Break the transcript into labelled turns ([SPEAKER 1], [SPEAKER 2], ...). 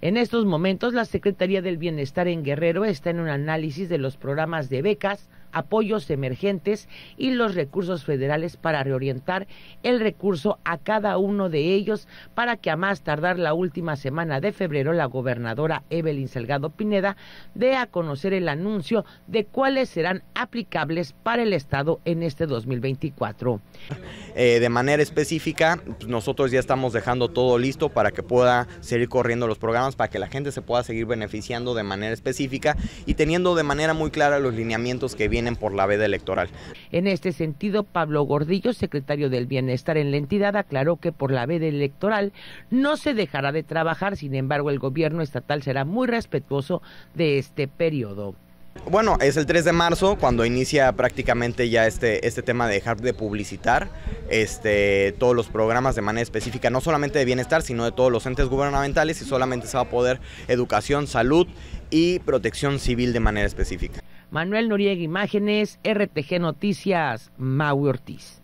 [SPEAKER 1] En estos momentos, la Secretaría del Bienestar en Guerrero está en un análisis de los programas de becas apoyos emergentes y los recursos federales para reorientar el recurso a cada uno de ellos para que a más tardar la última semana de febrero la gobernadora Evelyn Salgado Pineda dé a conocer el anuncio de cuáles serán aplicables para el Estado en este 2024.
[SPEAKER 2] Eh, de manera específica, pues, nosotros ya estamos dejando todo listo para que pueda seguir corriendo los programas, para que la gente se pueda seguir beneficiando de manera específica y teniendo de manera muy clara los lineamientos que vienen por la electoral. En este sentido, Pablo Gordillo, secretario
[SPEAKER 1] del Bienestar en la entidad, aclaró que por la veda electoral no se dejará de trabajar, sin embargo, el gobierno estatal será muy respetuoso de este periodo.
[SPEAKER 2] Bueno, es el 3 de marzo cuando inicia prácticamente ya este, este tema de dejar de publicitar este, todos los programas de manera específica, no solamente de bienestar, sino de todos los entes gubernamentales y solamente se va a poder educación, salud y protección civil de manera específica.
[SPEAKER 1] Manuel Noriega Imágenes, RTG Noticias, Mau Ortiz.